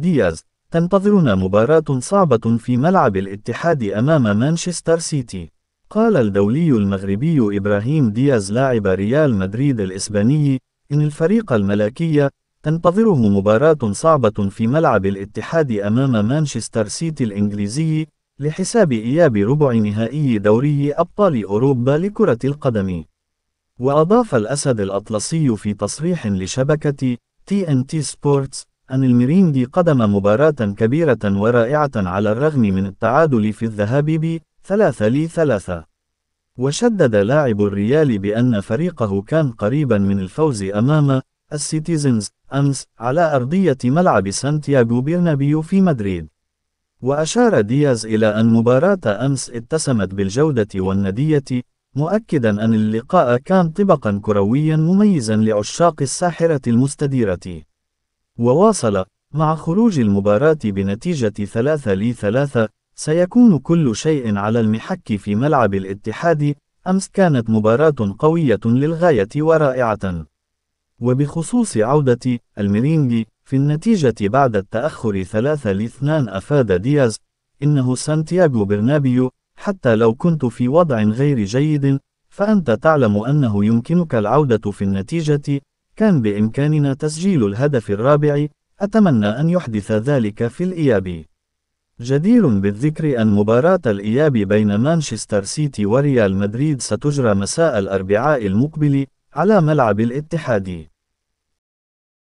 دياز تنتظرنا مباراة صعبة في ملعب الاتحاد أمام مانشستر سيتي قال الدولي المغربي إبراهيم دياز لاعب ريال مدريد الإسباني إن الفريق الملكي تنتظره مباراة صعبة في ملعب الاتحاد أمام مانشستر سيتي الإنجليزي لحساب إياب ربع نهائي دوري أبطال أوروبا لكرة القدم وأضاف الأسد الأطلسي في تصريح لشبكة تي ان تي سبورتس أن الميريندي قدم مباراة كبيرة ورائعة على الرغم من التعادل في الذهاب ب 3 ل 3 وشدد لاعب الريال بأن فريقه كان قريبا من الفوز أمام السيتيزنز أمس على أرضية ملعب سانتياغو بيرنابيو في مدريد وأشار دياز إلى أن مباراة أمس اتسمت بالجودة والندية مؤكدا أن اللقاء كان طبقا كرويا مميزا لعشاق الساحرة المستديرة وواصل مع خروج المباراة بنتيجة 3 ل 3 سيكون كل شيء على المحك في ملعب الاتحاد أمس كانت مباراة قوية للغاية ورائعة وبخصوص عودة الميرينجي في النتيجة بعد التأخر 3 ل 2 أفاد دياز إنه سانتياغو برنابيو حتى لو كنت في وضع غير جيد فأنت تعلم أنه يمكنك العودة في النتيجة كان بإمكاننا تسجيل الهدف الرابع أتمنى أن يحدث ذلك في الإياب جدير بالذكر أن مباراة الإياب بين مانشستر سيتي وريال مدريد ستجرى مساء الأربعاء المقبل على ملعب الاتحاد